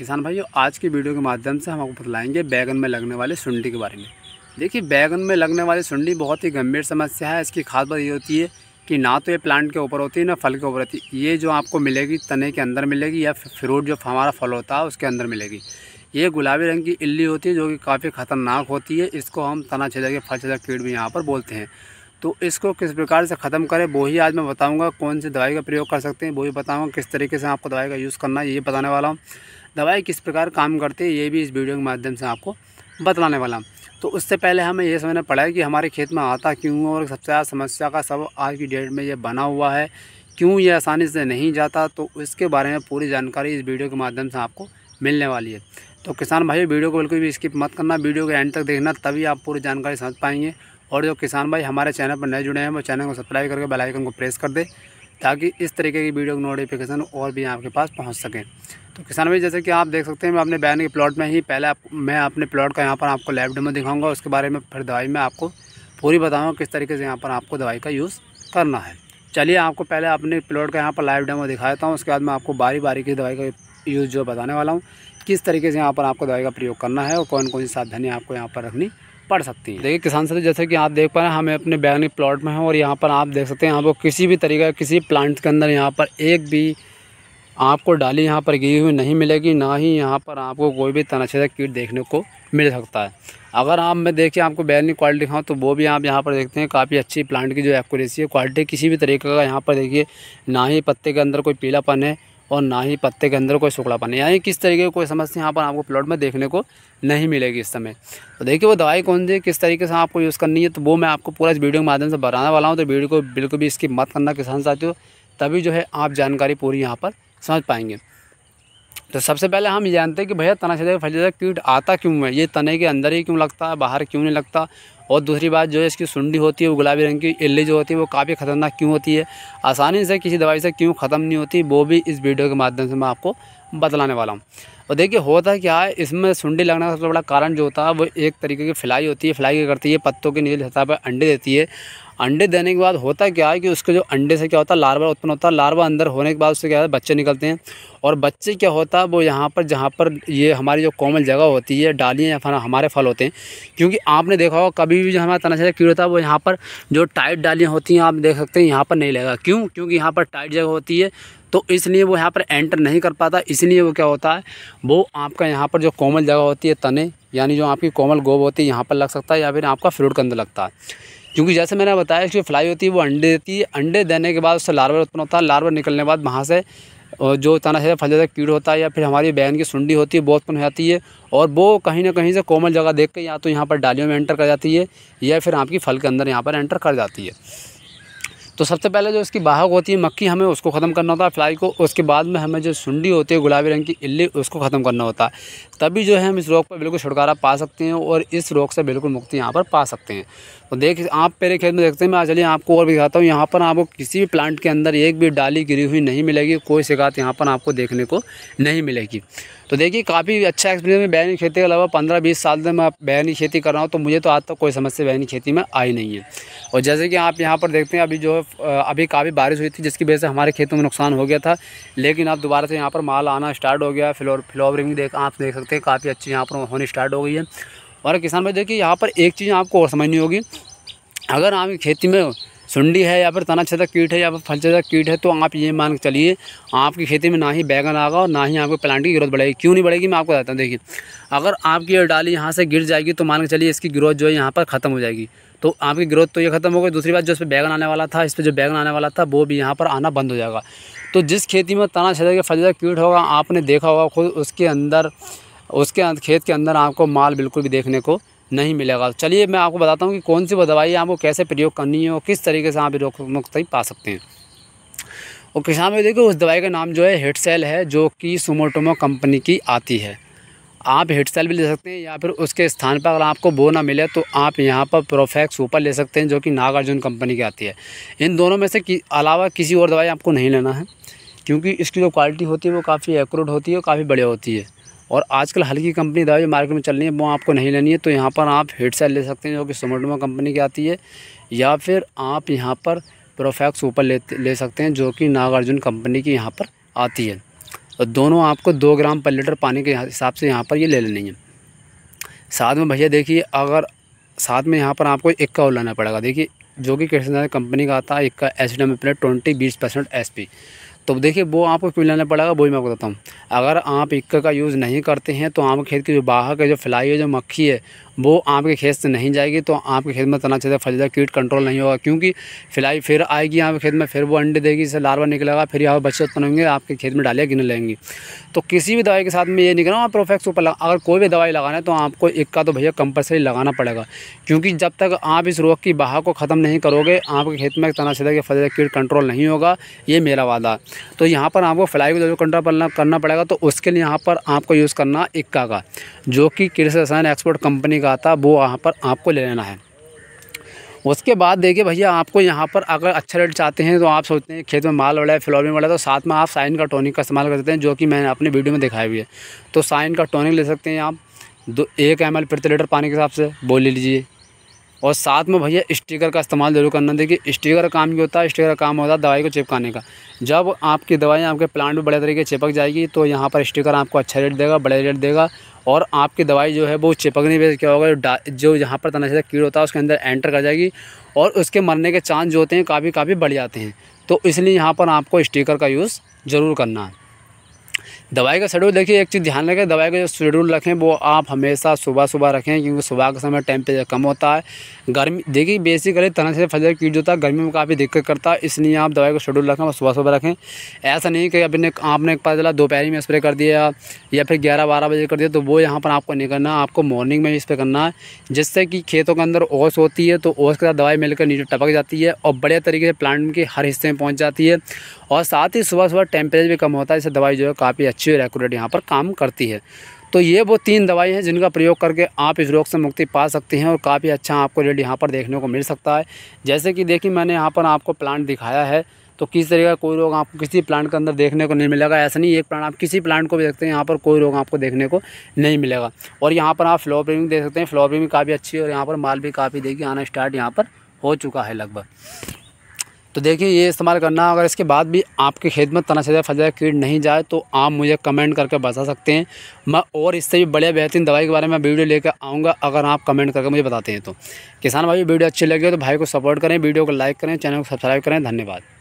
किसान भाइयों आज की वीडियो के माध्यम से हम आपको बतलाएंगे बैगन में लगने वाले सुंडी के बारे में देखिए बैगन में लगने वाली सुंडी बहुत ही गंभीर समस्या है इसकी खास बात ये होती है कि ना तो ये प्लांट के ऊपर होती है ना फल के ऊपर होती है ये जो आपको मिलेगी तने के अंदर मिलेगी या फ्रूट जो हमारा फल होता है उसके अंदर मिलेगी ये गुलाबी रंग की इल्ली होती है जो कि काफ़ी ख़तरनाक होती है इसको हम तना छेदक या फल छेदक कीट भी यहाँ पर बोलते हैं तो इसको किस प्रकार से ख़त्म करें वो ही आज मैं बताऊंगा कौन सी दवाई का प्रयोग कर सकते हैं वो ही बताऊंगा किस तरीके से आपको दवाई का यूज़ करना है ये बताने वाला हूँ दवाई किस प्रकार काम करती है ये भी इस वीडियो के माध्यम से आपको बतलाने वाला हूँ तो उससे पहले हमें यह समझना पड़ा है कि हमारे खेत में आता क्यों और सबसे ज़्यादा समस्या का सब आज की डेट में ये बना हुआ है क्यों ये आसानी से नहीं जाता तो इसके बारे में पूरी जानकारी इस वीडियो के माध्यम से आपको मिलने वाली है तो किसान भाई वीडियो को बिल्कुल भी स्किप मत करना वीडियो को एंड तक देखना तभी आप पूरी जानकारी समझ पाएंगे और जो किसान भाई हमारे चैनल पर नए जुड़े हैं वो चैनल को सब्सक्राइब करके बेल आइकन को प्रेस कर दें ताकि इस तरीके की वीडियो की नोटिफिकेशन और भी आपके पास पहुंच सकें तो किसान भाई जैसे कि आप देख सकते हैं मैं अपने बैन के प्लॉट में ही पहले आप मैं अपने प्लॉट का यहाँ पर आपको लैब डेमो दिखाऊँगा उसके बारे में फिर दवाई में आपको पूरी बताऊँगा किस तरीके से यहाँ पर आपको दवाई का यूज़ करना है चलिए आपको पहले अपने प्लॉट का यहाँ पर लाइव डेमो दिखाता हूँ उसके बाद मैं आपको बारी बारी की दवाई का यूज़ जो बताने वाला हूँ किस तरीके से यहाँ पर आपको दवाई का प्रयोग करना है और कौन कौन सी सावधानी आपको यहाँ पर रखनी पड़ सकती है देखिए किसान साथी जैसे कि आप देख पा रहे हैं हमें अपने बैगनी प्लॉट में हैं और यहाँ पर आप देख सकते हैं आपको किसी भी तरीके किसी प्लांट के अंदर यहाँ पर एक भी आपको डाली यहाँ पर गिरी हुई नहीं मिलेगी ना ही यहाँ पर आपको कोई भी तनाछेदा कीट देखने को मिल सकता है अगर आप मैं देखिए आपको बैगनी क्वालिटी दिखाऊँ तो वो भी आप यहाँ पर देखते हैं काफ़ी अच्छी प्लांट की जो एक्यूरेसी है क्वालिटी किसी भी तरीके का यहाँ पर देखिए ना ही पत्ते के अंदर कोई पीलापन है और ना ही पत्ते के अंदर कोई सुखड़ापन यानी किस तरीके की कोई समस्या यहाँ पर आपको प्लॉट में देखने को नहीं मिलेगी इस समय तो देखिए वो दवाई कौन सी किस तरीके से आपको यूज़ करनी है तो वो मैं आपको पूरा इस वीडियो के माध्यम से बताने वाला हूँ तो वीडियो को बिल्कुल भी इसकी मत करना किसान साथियों तभी जो है आप जानकारी पूरी यहाँ पर समझ पाएंगे तो सबसे पहले हम ये जानते हैं कि भैया तना छेदक फल कीट आता क्यों है ये तने के अंदर ही क्यों लगता है बाहर क्यों नहीं लगता और दूसरी बात जो है इसकी सुंडी होती है वो गुलाबी रंग की इल्ली जो होती है वो काफ़ी ख़तरनाक क्यों होती है आसानी से किसी दवाई से क्यों ख़त्म नहीं होती वो भी इस वीडियो के माध्यम से मैं आपको बतलाने वाला हूँ और देखिए होता क्या है इसमें सुंडी लगने का सबसे बड़ा कारण जो होता है वो एक तरीके की फ्लाई होती है फ्लाई क्या करती है पत्तों के नीचे सतह पर अंडे देती है अंडे देने के बाद होता क्या है कि उसके जो अंडे से क्या होता है लार्वा उत्पन्न होता है लार्वा अंदर होने के बाद उससे क्या होता है बच्चे निकलते हैं और बच्चे क्या होता है वो यहाँ पर जहाँ पर ये हमारी जो कोमल जगह होती है डालियाँ या फल हमारे फल होते हैं क्योंकि आपने देखा होगा कभी भी जो हमारा तनाशाही कीड़ा होता है वो यहाँ पर जो टाइट डालियाँ होती हैं आप देख सकते हैं यहाँ पर नहीं लगेगा क्यों क्योंकि यहाँ पर टाइट जगह होती है तो इसलिए वो यहाँ पर एंटर नहीं कर पाता इसलिए वो क्या होता है वो आपका यहाँ पर जो कोमल जगह होती है तने यानी जो आपकी कोमल गोब होती है यहाँ पर लग सकता है या फिर आपका फ्रूट के अंदर लगता है क्योंकि जैसे मैंने बताया कि फ्लाई होती है वो अंडे देती है अंडे देने के बाद उससे लार्वा उत्पन्न होता है लार्वा निकलने के बाद वहाँ से जो तना है फल जैसा कीड़ होता है या फिर हमारी बहन की सुंडी होती है बहुत उत्पन्न हो जाती है और वो कहीं ना कहीं से कोमल जगह देख के या तो यहाँ पर डालियों में एंटर कर जाती है या फिर आपकी फल के अंदर यहाँ पर एंटर कर जाती है तो सबसे पहले जो इसकी बाहक होती है मक्खी हमें उसको ख़त्म करना होता है फ्लाई को उसके बाद में हमें जो सुंडी होती है गुलाबी रंग की इल्ली उसको ख़त्म करना होता है तभी जो है हम इस रोग पर बिल्कुल छुटकारा पा सकते हैं और इस रोग से बिल्कुल मुक्ति यहाँ पर पा सकते हैं तो देख आप मेरे खेत में देखते हैं मैं चलिए आपको और भी दिखाता हूँ यहाँ पर आपको किसी भी प्लांट के अंदर एक भी डाली गिरी हुई नहीं मिलेगी कोई शिकायत यहाँ पर आपको देखने को नहीं मिलेगी तो देखिए काफ़ी अच्छा एक्सपीरियंस में बैनी खेती के अलावा पंद्रह बीस साल से मैं बैनी खेती कर रहा हूँ तो मुझे तो आज तक कोई समस्या बैनी खेती में आई नहीं है और जैसे कि आप यहाँ पर देखते हैं अभी जो अभी काफ़ी बारिश हुई थी जिसकी वजह से हमारे खेतों में नुकसान हो गया था लेकिन अब दोबारा से यहाँ पर माल आना स्टार्ट हो गया फ्लोर फ्लोवरिंग देख आप देख सकते हैं काफ़ी अच्छी यहाँ पर होनी स्टार्ट हो गई है और किसान भाई देखिए यहाँ पर एक चीज़ आपको और समझनी होगी अगर आप खेती में सुंडी है या फिर तना छेदक कीट है या फिर फल छेदक कीट है तो आप ये मान के चलिए आपकी खेती में ना ही बैगन आगा और ना ही आपको प्लांट की ग्रोथ बढ़ेगी क्यों नहीं बढ़ेगी मैं आपको बताता हूँ देखिए अगर आपकी ये डाली यहाँ से गिर जाएगी तो मान के चलिए इसकी ग्रोथ जो है यहाँ पर ख़त्म हो जाएगी तो आपकी ग्रोथ तो ये ख़त्म हो गई दूसरी बात जो इस पर बैगन आने वाला था इस पर जो बैगन आने वाला था वो भी यहाँ पर आना बंद हो जाएगा तो जिस खेती में तना छेदक या फल कीट होगा आपने देखा होगा खुद उसके अंदर उसके खेत के अंदर आपको माल बिल्कुल भी देखने को नहीं मिलेगा चलिए मैं आपको बताता हूँ कि कौन सी दवाई आपको कैसे प्रयोग करनी है और किस तरीके से आप रोग मुक्त पा सकते हैं और किसान में देखो उस दवाई का नाम जो है हेड सेल है जो कि सुमोटोमो कंपनी की आती है आप हेड सेल भी ले सकते हैं या फिर उसके स्थान पर अगर आपको वो ना मिले तो आप यहाँ पर प्रोफेक्स सुपर ले सकते हैं जो कि नागार्जुन कंपनी की आती है इन दोनों में से कि, अलावा किसी और दवाई आपको नहीं लेना है क्योंकि इसकी जो क्वालिटी होती है वो काफ़ी एक्यूरेट होती है और काफ़ी बढ़िया होती है और आजकल हल्की कंपनी दवाई जो मार्केट में चल रही है वो आपको नहीं लेनी है तो यहाँ पर आप हेड सेल ले सकते हैं जो कि सोमोटोमा कंपनी की आती है या फिर आप यहाँ पर प्रोफैक्स ऊपर ले ले सकते हैं जो कि नागार्जुन कंपनी की यहाँ पर आती है और तो दोनों आपको दो ग्राम पर लीटर पानी के हिसाब से यहाँ पर ये ले लेनी है साथ में भैया देखिए अगर साथ में यहाँ पर आपको इक्का और लाना पड़ेगा देखिए जो कि कृष्णा कंपनी का आता है इक्का S D M plate twenty बीस परसेंट एस पी तो देखिए वो आपको क्यों लेना पड़ेगा वही मैं बताता हूँ अगर आप इक्का का यूज़ नहीं करते हैं तो आम खेत की जो बाहर के जो फ्लाई है जो मक्खी है वो आपके खेत से नहीं जाएगी तो आपके खेत में तना छेदा फल कीट कंट्रोल नहीं होगा क्योंकि फिलहाल फिर आएगी आपके खेत में फिर वो अंडे देगी इसे लार्वा निकलेगा फिर यहाँ बच्चे उत्पन्न होंगे आपके खेत में डालिया गिन लेंगी तो किसी भी दवाई के साथ में ये नहीं कर रहा हूँ प्रोफेक्स ऊपर अगर कोई भी दवाई लगाना है तो आपको इक्का तो भैया कंपलसरी लगाना पड़ेगा क्योंकि जब तक आप इस रोग की बहा को ख़त्म नहीं करोगे आपके खेत में तना छेदा के फल कीट कंट्रोल नहीं होगा ये मेरा वादा तो यहाँ पर आपको फ्लाई को जो कंट्रोल करना पड़ेगा तो उसके लिए यहाँ पर आपको यूज़ करना इक्का का जो कि कृषि रसायन एक्सपोर्ट कंपनी का था वो वहाँ पर आपको ले लेना है उसके बाद देखिए भैया आपको यहाँ पर अगर अच्छा रेट चाहते हैं तो आप सोचते हैं खेत में माल वाला है फ्लोरिंग वाला है तो साथ में आप साइन का टॉनिक का इस्तेमाल कर सकते हैं जो कि मैंने अपने वीडियो में दिखाई हुई है तो साइन का टॉनिक ले सकते हैं आप दो एक एम एल प्रति लीटर पानी के हिसाब से बोल ले लीजिए और साथ में भैया स्टिकर का इस्तेमाल जरूर करना देखिए स्टिकर का काम क्या होता है स्टिकर का काम होता है दवाई को चिपकाने का जब आपकी दवाई आपके प्लांट में बड़े तरीके चिपक जाएगी तो यहाँ पर स्टिकर आपको अच्छा रेट देगा बड़े रेट देगा और आपकी दवाई जो है वो चिपकने पर क्या होगा जो यहाँ पर तनाशा कीड़ होता है उसके अंदर एंटर कर जाएगी और उसके मरने के चांस जो होते हैं काफ़ी काफ़ी बढ़ जाते हैं तो इसलिए यहाँ पर आपको स्टिकर का यूज़ ज़रूर करना है दवाई का शेड्यूल देखिए एक चीज़ ध्यान रखें दवाई का जो शेड्यूल रखें वो आप हमेशा सुबह सुबह रखें क्योंकि सुबह का समय टेम्परेचर कम होता है गर्मी देखिए बेसिकली तरह से फजर कीट जो होता है गर्मी में काफ़ी दिक्कत करता है इसलिए आप दवाई का शेड्यूल रखें और सुबह सुबह रखें ऐसा नहीं कि अपने आपने पता चला दोपहर में स्प्रे कर दिया या फिर ग्यारह बारह बजे कर दिया तो वो यहाँ पर आपको नहीं करना आपको मॉर्निंग में स्प्रे करना है जिससे कि खेतों के अंदर ओस होती है तो ओस के साथ दवाई मिलकर नीचे टपक जाती है और बढ़िया तरीके से प्लांट के हर हिस्से में पहुँच जाती है और साथ ही सुबह सुबह टेम्परेचर भी कम होता है इससे दवाई जो है काफ़ी अच्छी और एक्यूरेट यहाँ पर काम करती है तो ये वो तीन दवाई हैं जिनका प्रयोग करके आप इस रोग से मुक्ति पा सकते हैं और काफ़ी अच्छा आपको रेट यहाँ पर देखने को मिल सकता है जैसे कि देखिए मैंने यहाँ पर आपको प्लांट दिखाया है तो किस तरीके का कोई रोग आपको किसी प्लांट के अंदर देखने को नहीं मिलेगा ऐसा नहीं एक प्लांट आप किसी प्लांट को भी देखते हैं यहाँ पर कोई रोग आपको देखने को नहीं मिलेगा और यहाँ पर आप फ्लोपरिंग देख सकते हैं फ्लॉपिंग भी काफ़ी अच्छी है और यहाँ पर माल भी काफ़ी देखिए आना स्टार्ट यहाँ पर हो चुका है लगभग तो देखिए ये इस्तेमाल करना अगर इसके बाद भी आपके खेत में तनाशदा फजा कीट नहीं जाए तो आप मुझे कमेंट करके बता सकते हैं मैं और इससे भी बढ़िया बेहतरीन दवाई के बारे में वीडियो लेकर आऊँगा अगर आप कमेंट करके मुझे बताते हैं तो किसान भाई वीडियो अच्छी लगी हो तो भाई को सपोर्ट करें वीडियो को लाइक करें चैनल को सब्सक्राइब करें धन्यवाद